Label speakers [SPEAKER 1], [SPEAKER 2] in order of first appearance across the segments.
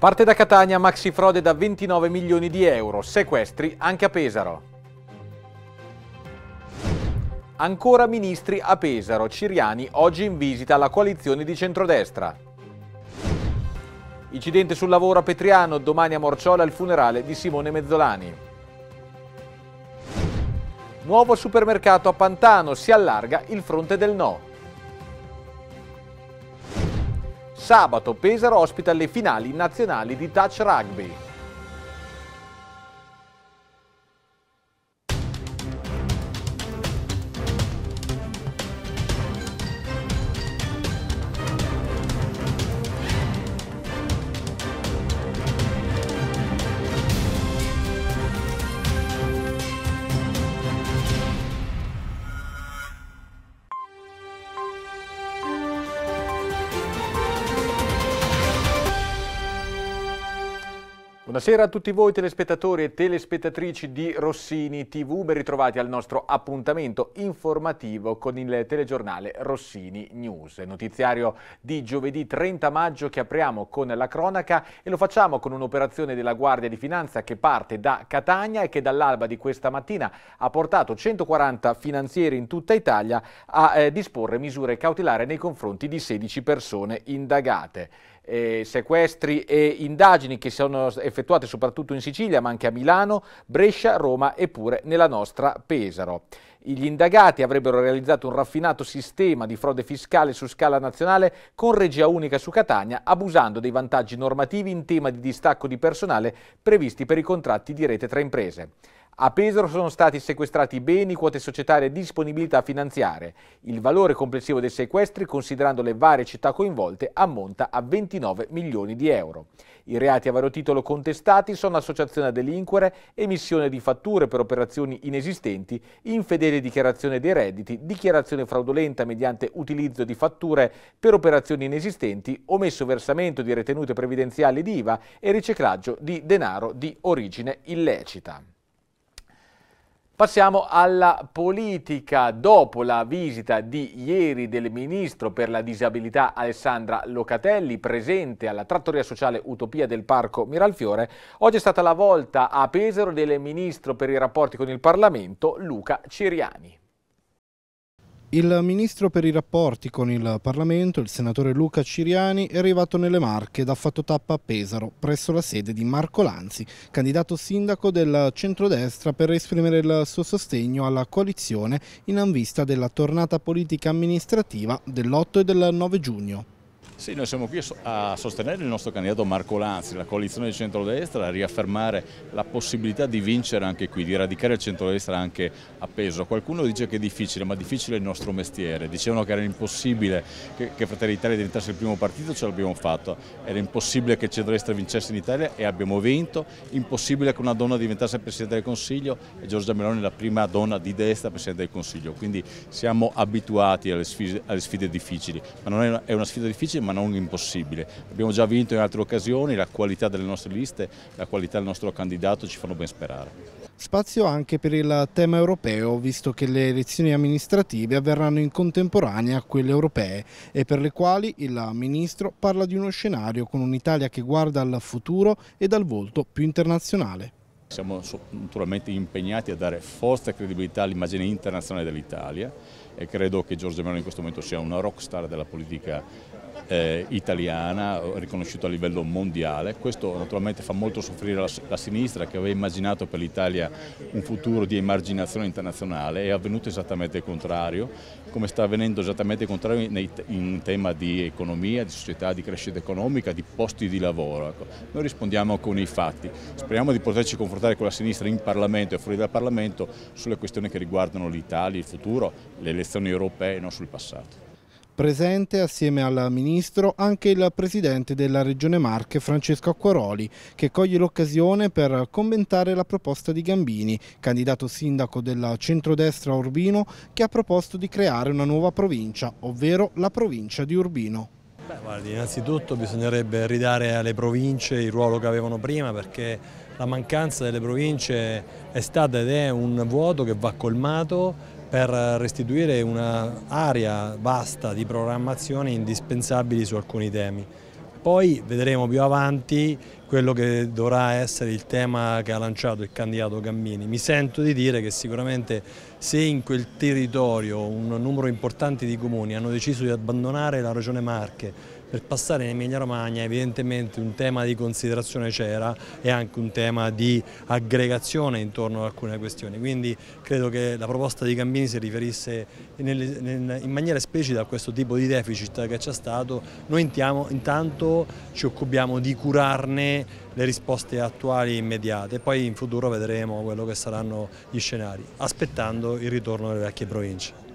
[SPEAKER 1] Parte da Catania maxi frode da 29 milioni di euro, sequestri anche a Pesaro. Ancora ministri a Pesaro, Ciriani oggi in visita alla coalizione di centrodestra. Incidente sul lavoro a Petriano, domani a Morciola il funerale di Simone Mezzolani. Nuovo supermercato a Pantano, si allarga il fronte del no. sabato Pesaro ospita le finali nazionali di touch rugby. Buonasera a tutti voi telespettatori e telespettatrici di Rossini TV, ben ritrovati al nostro appuntamento informativo con il telegiornale Rossini News, notiziario di giovedì 30 maggio che apriamo con la cronaca e lo facciamo con un'operazione della Guardia di Finanza che parte da Catania e che dall'alba di questa mattina ha portato 140 finanzieri in tutta Italia a eh, disporre misure cautelari nei confronti di 16 persone indagate eh, sequestri e indagini che sono effettuate soprattutto in Sicilia ma anche a Milano, Brescia, Roma e pure nella nostra Pesaro. Gli indagati avrebbero realizzato un raffinato sistema di frode fiscale su scala nazionale con regia unica su Catania, abusando dei vantaggi normativi in tema di distacco di personale previsti per i contratti di rete tra imprese. A Pesaro sono stati sequestrati beni, quote societarie e disponibilità finanziarie. Il valore complessivo dei sequestri, considerando le varie città coinvolte, ammonta a 29 milioni di euro. I reati a vario titolo contestati sono associazione a delinquere, emissione di fatture per operazioni inesistenti, infedele dichiarazione dei redditi, dichiarazione fraudolenta mediante utilizzo di fatture per operazioni inesistenti, omesso versamento di retenute previdenziali di IVA e riciclaggio di denaro di origine illecita. Passiamo alla politica. Dopo la visita di ieri del ministro per la disabilità Alessandra Locatelli, presente alla trattoria sociale Utopia del Parco Miralfiore, oggi è stata la volta a Pesaro del ministro per i rapporti con il Parlamento Luca Ciriani.
[SPEAKER 2] Il ministro per i rapporti con il Parlamento, il senatore Luca Ciriani, è arrivato nelle Marche ed ha fatto tappa a Pesaro, presso la sede di Marco Lanzi, candidato sindaco del centrodestra per esprimere il suo sostegno alla coalizione in vista della tornata politica amministrativa dell'8 e del 9 giugno.
[SPEAKER 3] Sì, noi siamo qui a sostenere il nostro candidato Marco Lanzi, la coalizione di centrodestra, a riaffermare la possibilità di vincere anche qui, di radicare il centrodestra anche a peso. Qualcuno dice che è difficile, ma difficile è il nostro mestiere. Dicevano che era impossibile che, che Fratelli d'Italia diventasse il primo partito, ce l'abbiamo fatto. Era impossibile che il centrodestra vincesse in Italia e abbiamo vinto. Impossibile che una donna diventasse Presidente del Consiglio e Giorgia Meloni è la prima donna di destra Presidente del Consiglio. Quindi siamo abituati alle sfide, alle sfide difficili, ma non è una, è una sfida difficile, ma non impossibile. Abbiamo già vinto in altre occasioni, la qualità delle nostre liste, la qualità del nostro candidato ci fanno ben sperare.
[SPEAKER 2] Spazio anche per il tema europeo, visto che le elezioni amministrative avverranno in contemporanea a quelle europee e per le quali il Ministro parla di uno scenario con un'Italia che guarda al futuro e dal volto più internazionale.
[SPEAKER 3] Siamo naturalmente impegnati a dare forza e credibilità all'immagine internazionale dell'Italia e credo che Giorgio Meloni in questo momento sia una rockstar della politica eh, italiana, riconosciuto a livello mondiale. Questo naturalmente fa molto soffrire la, la sinistra che aveva immaginato per l'Italia un futuro di emarginazione internazionale, è avvenuto esattamente il contrario, come sta avvenendo esattamente il contrario in, in tema di economia, di società, di crescita economica, di posti di lavoro. Ecco. Noi rispondiamo con i fatti, speriamo di poterci confrontare con la sinistra in Parlamento e fuori dal Parlamento sulle questioni che riguardano l'Italia, il futuro, le elezioni europee e non sul passato.
[SPEAKER 2] Presente assieme al Ministro anche il Presidente della Regione Marche Francesco Acquaroli che coglie l'occasione per commentare la proposta di Gambini, candidato sindaco del centrodestra Urbino che ha proposto di creare una nuova provincia, ovvero la provincia di Urbino.
[SPEAKER 4] Beh, guardi, innanzitutto bisognerebbe ridare alle province il ruolo che avevano prima perché la mancanza delle province è stata ed è un vuoto che va colmato per restituire un'area vasta di programmazione indispensabili su alcuni temi. Poi vedremo più avanti quello che dovrà essere il tema che ha lanciato il candidato Gammini. Mi sento di dire che sicuramente se in quel territorio un numero importante di comuni hanno deciso di abbandonare la regione Marche per passare in Emilia Romagna evidentemente un tema di considerazione c'era e anche un tema di aggregazione intorno ad alcune questioni, quindi credo che la proposta di Gambini si riferisse in maniera esplicita a questo tipo di deficit che c'è stato, noi intanto ci occupiamo di curarne le risposte attuali immediate e poi in futuro vedremo quello che saranno gli scenari, aspettando il ritorno delle vecchie province.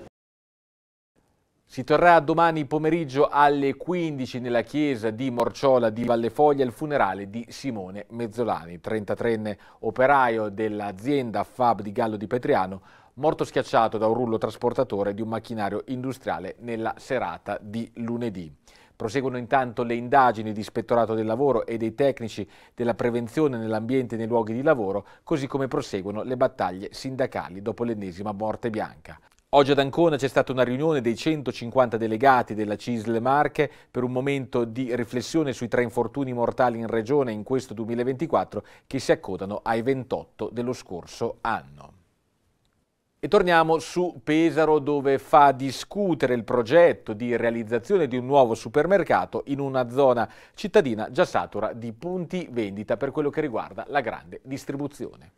[SPEAKER 1] Si terrà domani pomeriggio alle 15 nella chiesa di Morciola di Vallefoglia il funerale di Simone Mezzolani, 33enne operaio dell'azienda Fab di Gallo di Petriano, morto schiacciato da un rullo trasportatore di un macchinario industriale nella serata di lunedì. Proseguono intanto le indagini di ispettorato del lavoro e dei tecnici della prevenzione nell'ambiente e nei luoghi di lavoro, così come proseguono le battaglie sindacali dopo l'ennesima morte bianca. Oggi ad Ancona c'è stata una riunione dei 150 delegati della CISL Marche per un momento di riflessione sui tre infortuni mortali in regione in questo 2024 che si accodano ai 28 dello scorso anno. E torniamo su Pesaro dove fa discutere il progetto di realizzazione di un nuovo supermercato in una zona cittadina già satura di punti vendita per quello che riguarda la grande distribuzione.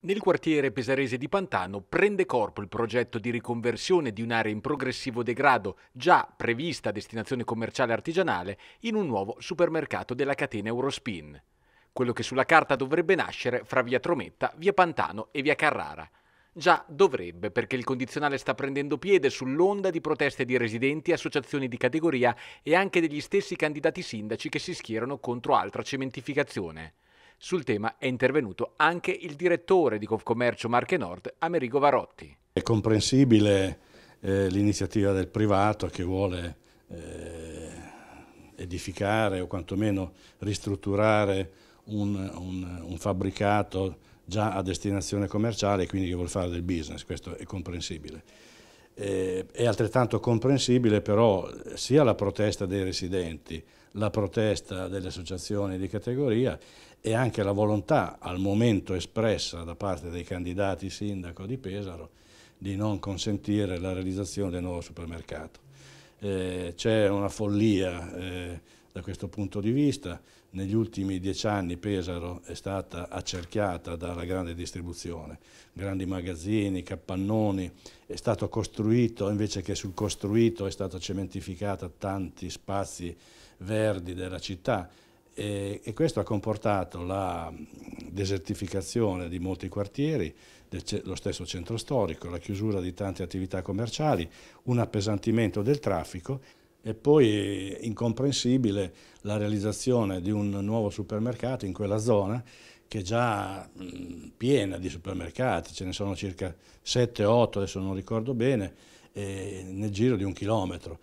[SPEAKER 1] Nel quartiere pesarese di Pantano prende corpo il progetto di riconversione di un'area in progressivo degrado, già prevista a destinazione commerciale artigianale, in un nuovo supermercato della catena Eurospin. Quello che sulla carta dovrebbe nascere fra via Trometta, via Pantano e via Carrara. Già dovrebbe, perché il condizionale sta prendendo piede sull'onda di proteste di residenti, associazioni di categoria e anche degli stessi candidati sindaci che si schierano contro altra cementificazione. Sul tema è intervenuto anche il direttore di Confcommercio Marche Nord, Amerigo Varotti.
[SPEAKER 5] È comprensibile eh, l'iniziativa del privato che vuole eh, edificare o quantomeno ristrutturare un, un, un fabbricato già a destinazione commerciale e quindi che vuole fare del business, questo è comprensibile. Eh, è altrettanto comprensibile però sia la protesta dei residenti, la protesta delle associazioni di categoria e anche la volontà al momento espressa da parte dei candidati sindaco di Pesaro di non consentire la realizzazione del nuovo supermercato. Eh, C'è una follia eh, da questo punto di vista, negli ultimi dieci anni Pesaro è stata accerchiata dalla grande distribuzione, grandi magazzini, capannoni, è stato costruito, invece che sul costruito è stato cementificato tanti spazi verdi della città, e, e questo ha comportato la desertificazione di molti quartieri, dello stesso centro storico, la chiusura di tante attività commerciali, un appesantimento del traffico e poi eh, incomprensibile la realizzazione di un nuovo supermercato in quella zona che è già piena di supermercati, ce ne sono circa 7-8, adesso non ricordo bene, eh, nel giro di un chilometro.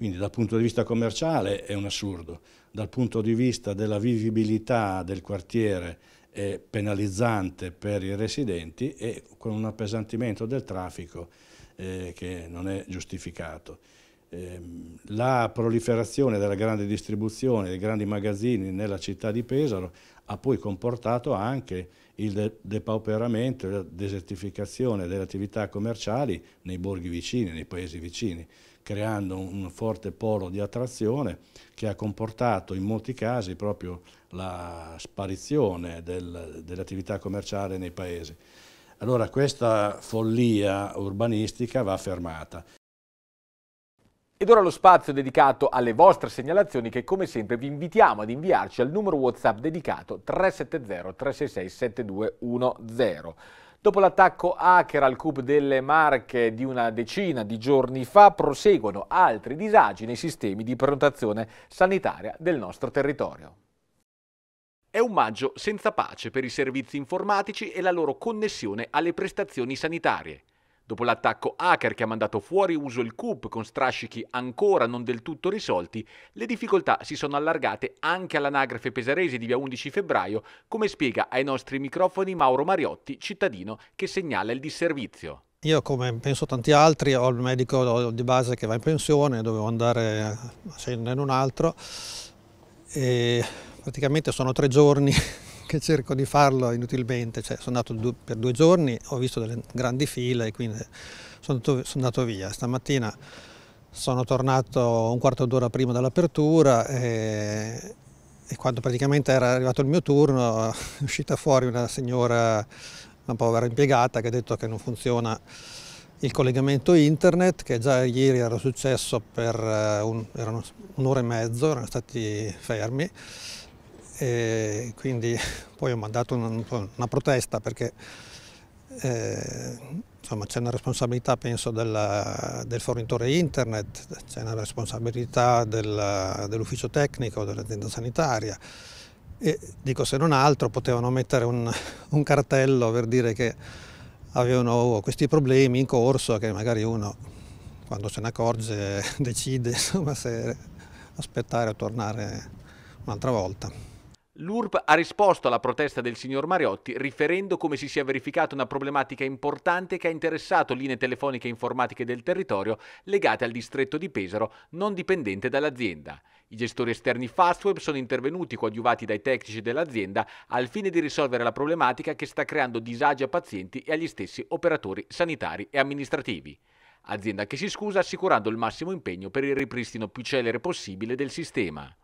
[SPEAKER 5] Quindi dal punto di vista commerciale è un assurdo, dal punto di vista della vivibilità del quartiere è penalizzante per i residenti e con un appesantimento del traffico eh, che non è giustificato. Eh, la proliferazione della grande distribuzione, dei grandi magazzini nella città di Pesaro ha poi comportato anche il depauperamento e la desertificazione delle attività commerciali nei borghi vicini, nei paesi vicini creando un forte polo di attrazione che ha comportato in molti casi proprio la sparizione del, dell'attività commerciale nei paesi. Allora questa follia urbanistica va fermata.
[SPEAKER 1] Ed ora lo spazio dedicato alle vostre segnalazioni che come sempre vi invitiamo ad inviarci al numero WhatsApp dedicato 370 366 7210. Dopo l'attacco hacker al CUB delle Marche di una decina di giorni fa, proseguono altri disagi nei sistemi di prenotazione sanitaria del nostro territorio. È un maggio senza pace per i servizi informatici e la loro connessione alle prestazioni sanitarie. Dopo l'attacco hacker che ha mandato fuori uso il CUP con strascichi ancora non del tutto risolti, le difficoltà si sono allargate anche all'anagrafe pesarese di via 11 febbraio, come spiega ai nostri microfoni Mauro Mariotti, cittadino che segnala il disservizio.
[SPEAKER 6] Io come penso tanti altri ho il medico di base che va in pensione, dovevo andare a scendere in un altro e praticamente sono tre giorni che cerco di farlo inutilmente, cioè, sono andato per due giorni, ho visto delle grandi file e quindi sono andato via. Stamattina sono tornato un quarto d'ora prima dell'apertura e, e, quando praticamente era arrivato il mio turno è uscita fuori una signora, una povera impiegata che ha detto che non funziona il collegamento internet che già ieri era successo per eh, un'ora e mezzo, erano stati fermi e quindi poi ho mandato una, una protesta perché eh, c'è una responsabilità penso della, del fornitore internet, c'è una responsabilità dell'ufficio tecnico, dell'azienda sanitaria e dico se non altro potevano mettere un, un cartello per dire che avevano questi problemi in corso che magari uno quando se ne accorge decide insomma, se aspettare o tornare un'altra volta.
[SPEAKER 1] L'URP ha risposto alla protesta del signor Mariotti riferendo come si sia verificata una problematica importante che ha interessato linee telefoniche e informatiche del territorio legate al distretto di Pesaro non dipendente dall'azienda. I gestori esterni Fastweb sono intervenuti coadiuvati dai tecnici dell'azienda al fine di risolvere la problematica che sta creando disagi a pazienti e agli stessi operatori sanitari e amministrativi azienda che si scusa assicurando il massimo impegno per il ripristino più celere possibile del sistema.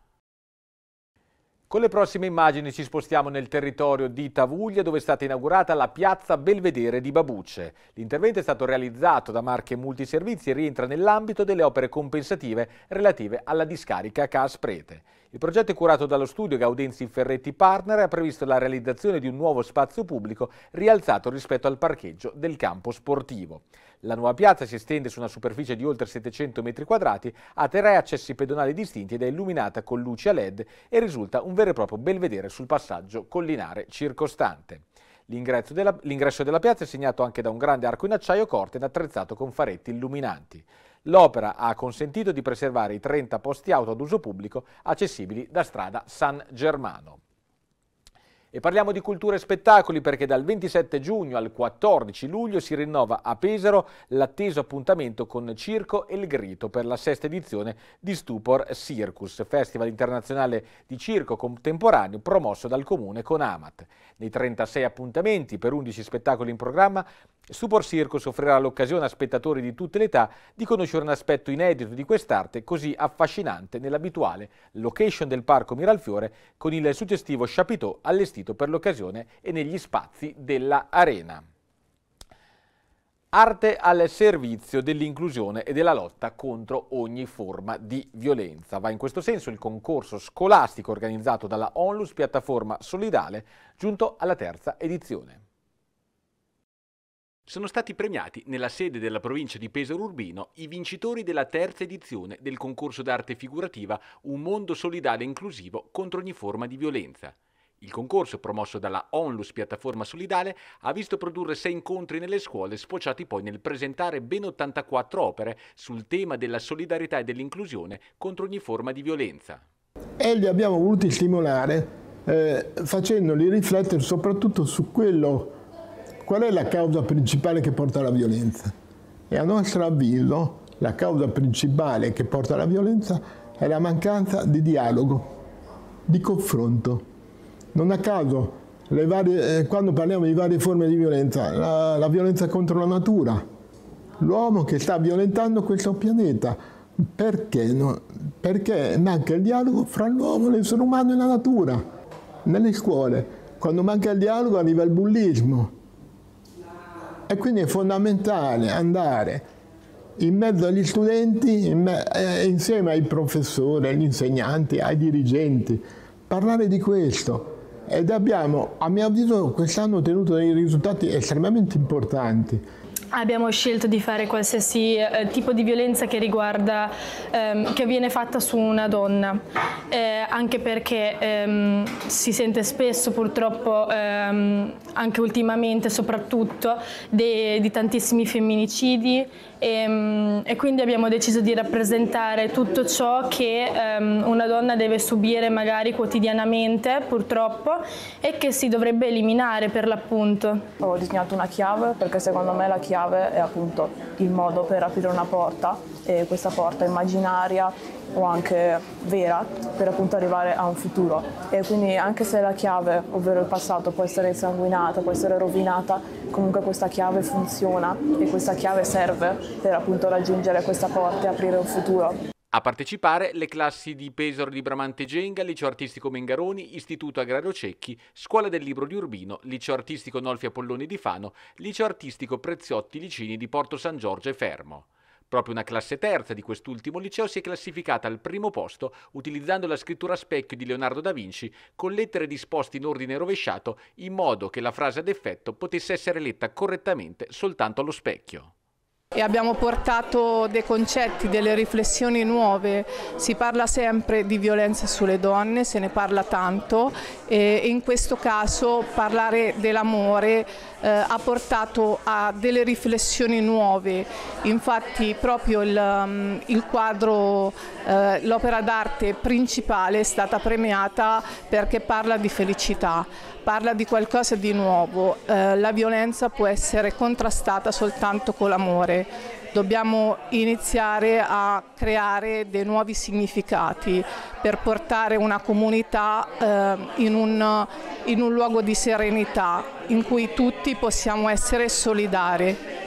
[SPEAKER 1] Con le prossime immagini ci spostiamo nel territorio di Tavuglia dove è stata inaugurata la piazza Belvedere di Babucce. L'intervento è stato realizzato da Marche Multiservizi e rientra nell'ambito delle opere compensative relative alla discarica Casprete. Il progetto è curato dallo studio Gaudenzi Ferretti Partner e ha previsto la realizzazione di un nuovo spazio pubblico rialzato rispetto al parcheggio del campo sportivo. La nuova piazza si estende su una superficie di oltre 700 metri quadrati, ha tre accessi pedonali distinti ed è illuminata con luci a led e risulta un vero e proprio belvedere sul passaggio collinare circostante. L'ingresso della, della piazza è segnato anche da un grande arco in acciaio corte ed attrezzato con faretti illuminanti. L'opera ha consentito di preservare i 30 posti auto ad uso pubblico accessibili da strada San Germano. E parliamo di cultura e spettacoli perché dal 27 giugno al 14 luglio si rinnova a Pesaro l'atteso appuntamento con Circo e il Grito per la sesta edizione di Stupor Circus, festival internazionale di circo contemporaneo promosso dal comune con Amat. Nei 36 appuntamenti per 11 spettacoli in programma Stupor Circus offrirà l'occasione a spettatori di tutte le età di conoscere un aspetto inedito di quest'arte così affascinante nell'abituale location del Parco Miralfiore con il suggestivo chapiteau allestito per l'occasione e negli spazi dell'arena. Arte al servizio dell'inclusione e della lotta contro ogni forma di violenza. Va in questo senso il concorso scolastico organizzato dalla Onlus Piattaforma Solidale giunto alla terza edizione sono stati premiati nella sede della provincia di Pesaro Urbino i vincitori della terza edizione del concorso d'arte figurativa Un mondo solidale e inclusivo contro ogni forma di violenza. Il concorso, promosso dalla Onlus Piattaforma Solidale, ha visto produrre sei incontri nelle scuole, sfociati poi nel presentare ben 84 opere sul tema della solidarietà e dell'inclusione contro ogni forma di violenza.
[SPEAKER 7] E li abbiamo voluti stimolare eh, facendoli riflettere soprattutto su quello Qual è la causa principale che porta alla violenza? E a nostro avviso la causa principale che porta alla violenza è la mancanza di dialogo, di confronto. Non a caso, varie, eh, quando parliamo di varie forme di violenza, la, la violenza contro la natura, l'uomo che sta violentando questo pianeta, perché, no, perché manca il dialogo fra l'uomo, l'essere umano e la natura. Nelle scuole, quando manca il dialogo arriva il bullismo, e quindi è fondamentale andare in mezzo agli studenti, in me eh, insieme ai professori, agli insegnanti, ai dirigenti, parlare di questo. Ed abbiamo, a mio avviso, quest'anno ottenuto dei risultati estremamente importanti
[SPEAKER 8] abbiamo scelto di fare qualsiasi eh, tipo di violenza che riguarda, ehm, che viene fatta su una donna, eh, anche perché ehm, si sente spesso purtroppo, ehm, anche ultimamente soprattutto, de, di tantissimi femminicidi e, ehm, e, quindi abbiamo deciso di rappresentare tutto ciò che ehm, una donna deve subire magari quotidianamente purtroppo e che si dovrebbe eliminare per l'appunto. Ho disegnato una chiave perché secondo me la chiave chiave è appunto il modo per aprire una porta e questa porta immaginaria o anche vera per appunto arrivare a un futuro e quindi anche se la chiave ovvero il passato può essere insanguinata può essere rovinata comunque questa chiave funziona e questa chiave serve per appunto raggiungere questa porta e aprire un futuro
[SPEAKER 1] a partecipare le classi di Pesaro di Bramante Genga, Liceo Artistico Mengaroni, Istituto Agrario Cecchi, Scuola del Libro di Urbino, Liceo Artistico Nolfi Apolloni di Fano, Liceo Artistico Preziotti Licini di Porto San Giorgio e Fermo. Proprio una classe terza di quest'ultimo liceo si è classificata al primo posto utilizzando la scrittura a specchio di Leonardo da Vinci con lettere disposte in ordine rovesciato in modo che la frase ad effetto potesse essere letta correttamente soltanto allo specchio.
[SPEAKER 8] E abbiamo portato dei concetti, delle riflessioni nuove, si parla sempre di violenza sulle donne, se ne parla tanto e in questo caso parlare dell'amore eh, ha portato a delle riflessioni nuove, infatti proprio il, mm, il quadro, eh, l'opera d'arte principale è stata premiata perché parla di felicità, parla di qualcosa di nuovo, eh, la violenza può essere contrastata soltanto con l'amore dobbiamo iniziare a creare dei nuovi significati per portare una comunità eh, in, un, in un luogo di serenità in cui tutti possiamo essere solidari.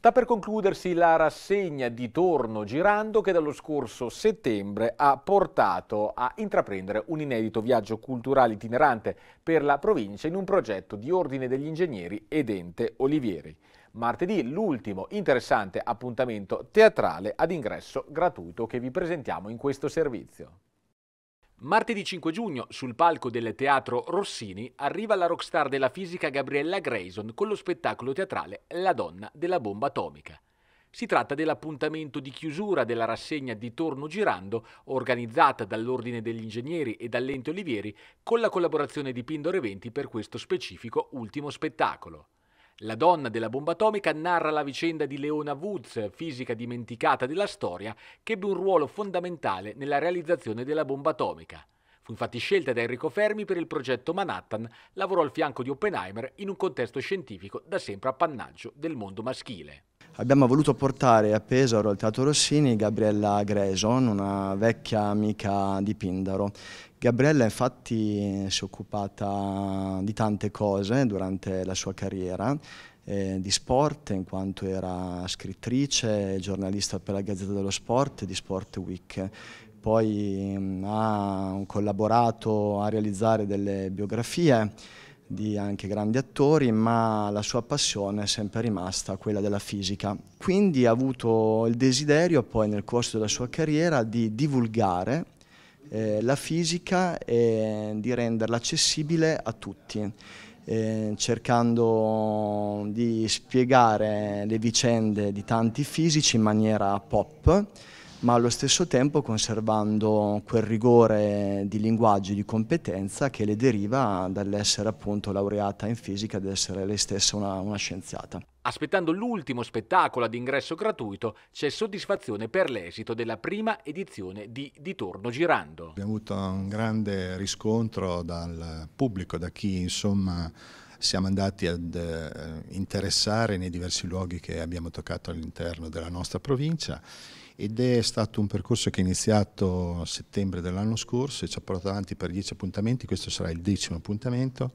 [SPEAKER 1] Sta per concludersi la rassegna di Torno Girando che dallo scorso settembre ha portato a intraprendere un inedito viaggio culturale itinerante per la provincia in un progetto di Ordine degli Ingegneri ed Ente Olivieri. Martedì l'ultimo interessante appuntamento teatrale ad ingresso gratuito che vi presentiamo in questo servizio. Martedì 5 giugno, sul palco del Teatro Rossini, arriva la rockstar della fisica Gabriella Grayson con lo spettacolo teatrale La donna della bomba atomica. Si tratta dell'appuntamento di chiusura della rassegna di Torno Girando, organizzata dall'Ordine degli Ingegneri e dall'Ente Olivieri, con la collaborazione di Pindore Venti per questo specifico ultimo spettacolo. La donna della bomba atomica narra la vicenda di Leona Woods, fisica dimenticata della storia, che ebbe un ruolo fondamentale nella realizzazione della bomba atomica. Fu infatti scelta da Enrico Fermi per il progetto Manhattan, lavorò al fianco di Oppenheimer in un contesto scientifico da sempre appannaggio del mondo maschile
[SPEAKER 8] abbiamo voluto portare a Pesaro al Teatro Rossini Gabriella Greson, una vecchia amica di Pindaro. Gabriella infatti si è occupata di tante cose durante la sua carriera, eh, di sport in quanto era scrittrice, giornalista per la Gazzetta dello Sport e di Sport Week poi mm, ha collaborato a realizzare delle biografie di anche grandi attori, ma la sua passione è sempre rimasta quella della fisica. Quindi ha avuto il desiderio poi nel corso della sua carriera di divulgare eh, la fisica e di renderla accessibile a tutti. Eh, cercando di spiegare le vicende di tanti fisici in maniera pop ma allo stesso tempo conservando quel rigore di linguaggio e di competenza che le deriva dall'essere appunto laureata in fisica ed essere lei stessa una, una scienziata.
[SPEAKER 1] Aspettando l'ultimo spettacolo ad ingresso gratuito, c'è soddisfazione per l'esito della prima edizione di Di Torno Girando.
[SPEAKER 5] Abbiamo avuto un grande riscontro dal pubblico, da chi insomma siamo andati ad eh, interessare nei diversi luoghi che abbiamo toccato all'interno della nostra provincia ed è stato un percorso che è iniziato a settembre dell'anno scorso e ci ha portato avanti per dieci appuntamenti, questo sarà il decimo appuntamento,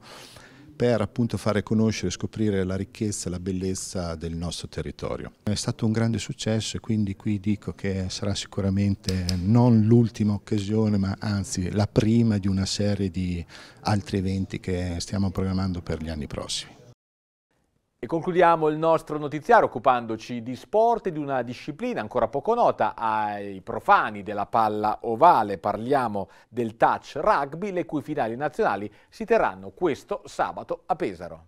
[SPEAKER 5] per appunto fare conoscere e scoprire la ricchezza e la bellezza del nostro territorio. È stato un grande successo e quindi qui dico che sarà sicuramente non l'ultima occasione ma anzi la prima di una serie di altri eventi che stiamo programmando per gli anni prossimi.
[SPEAKER 1] E concludiamo il nostro notiziario occupandoci di sport e di una disciplina ancora poco nota ai profani della palla ovale. Parliamo del touch rugby, le cui finali nazionali si terranno questo sabato a Pesaro.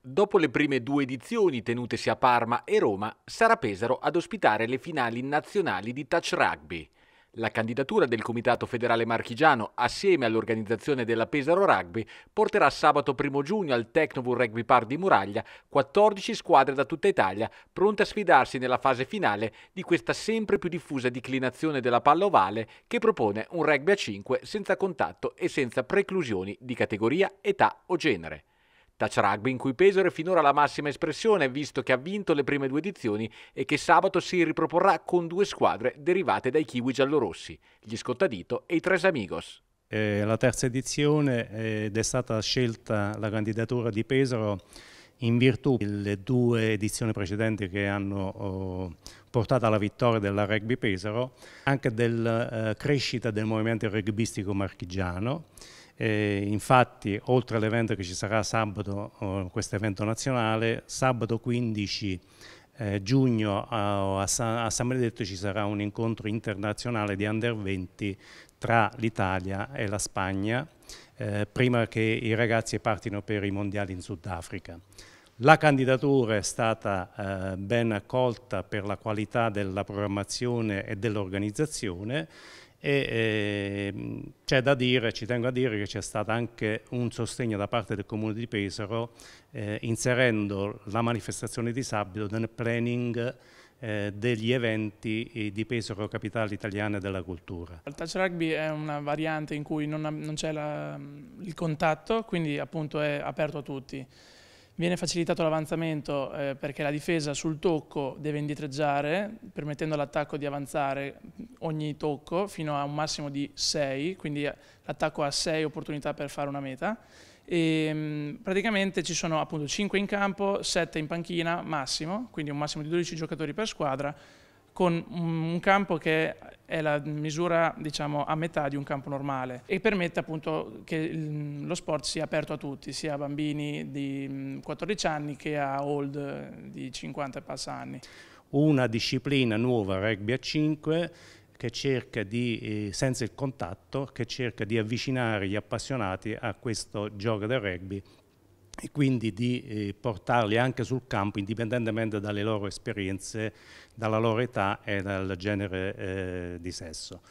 [SPEAKER 1] Dopo le prime due edizioni tenutesi a Parma e Roma, sarà Pesaro ad ospitare le finali nazionali di touch rugby. La candidatura del Comitato Federale Marchigiano, assieme all'organizzazione della Pesaro Rugby, porterà sabato 1 giugno al Tecnobull Rugby Park di Muraglia 14 squadre da tutta Italia pronte a sfidarsi nella fase finale di questa sempre più diffusa declinazione della palla ovale che propone un rugby a 5 senza contatto e senza preclusioni di categoria, età o genere. Touch Rugby in cui Pesaro è finora la massima espressione visto che ha vinto le prime due edizioni e che sabato si riproporrà con due squadre derivate dai kiwi giallorossi, gli Scottadito e i Tres Amigos.
[SPEAKER 9] È eh, la terza edizione ed è stata scelta la candidatura di Pesaro in virtù delle due edizioni precedenti che hanno oh, portato alla vittoria della Rugby Pesaro, anche della eh, crescita del movimento rugbyistico marchigiano eh, infatti, oltre all'evento che ci sarà sabato, eh, questo evento nazionale, sabato 15 eh, giugno a, a, San, a, San, Benedetto ci sarà un incontro internazionale di under 20 tra l'Italia e la Spagna, eh, prima che i ragazzi partino per i mondiali in Sudafrica. La candidatura è stata eh, ben accolta per la qualità della programmazione e dell'organizzazione, e eh, c'è da dire, ci tengo a dire che c'è stato anche un sostegno da parte del Comune di Pesaro eh, inserendo la manifestazione di sabato nel planning eh, degli eventi eh, di Pesaro Capitale Italiana della Cultura.
[SPEAKER 3] Il touch rugby è una variante in cui non, non c'è il contatto, quindi appunto è aperto a tutti. Viene facilitato l'avanzamento eh, perché la difesa sul tocco deve indietreggiare, permettendo all'attacco di avanzare ogni tocco fino a un massimo di 6, quindi l'attacco ha 6 opportunità per fare una meta. E, ehm, praticamente ci sono appunto 5 in campo, 7 in panchina massimo, quindi un massimo di 12 giocatori per squadra, con un campo che è la misura diciamo, a metà di un campo normale e permette appunto che lo sport sia aperto a tutti, sia a bambini di 14 anni che a old di 50 e passa anni.
[SPEAKER 9] Una disciplina nuova, rugby a 5, che cerca di, eh, senza il contatto, che cerca di avvicinare gli appassionati a questo gioco del rugby e quindi di eh, portarli anche sul campo indipendentemente dalle loro esperienze, dalla loro età e dal genere eh, di sesso.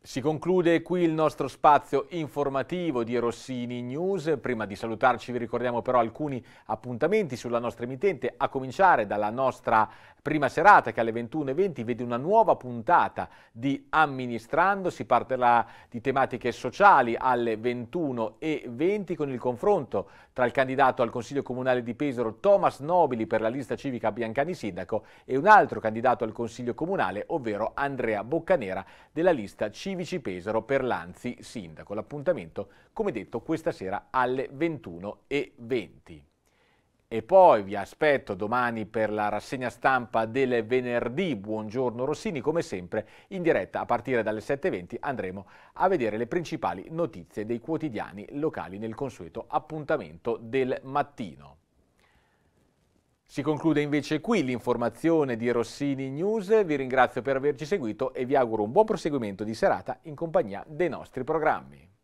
[SPEAKER 9] Si conclude qui il nostro
[SPEAKER 1] spazio informativo di Rossini News. Prima di salutarci vi ricordiamo però alcuni appuntamenti sulla nostra emittente, a cominciare dalla nostra prima serata che alle 21.20 vede una nuova puntata di Amministrando, si parlerà di tematiche sociali alle 21.20 con il confronto tra il candidato al Consiglio Comunale di Pesaro Thomas Nobili per la lista civica Biancani Sindaco e un altro candidato al Consiglio Comunale, ovvero Andrea Boccanera della lista Civici Pesaro per l'Anzi Sindaco. L'appuntamento, come detto, questa sera alle 21.20 e poi vi aspetto domani per la rassegna stampa del venerdì. Buongiorno Rossini, come sempre in diretta a partire dalle 7.20 andremo a vedere le principali notizie dei quotidiani locali nel consueto appuntamento del mattino. Si conclude invece qui l'informazione di Rossini News, vi ringrazio per averci seguito e vi auguro un buon proseguimento di serata in compagnia dei nostri programmi.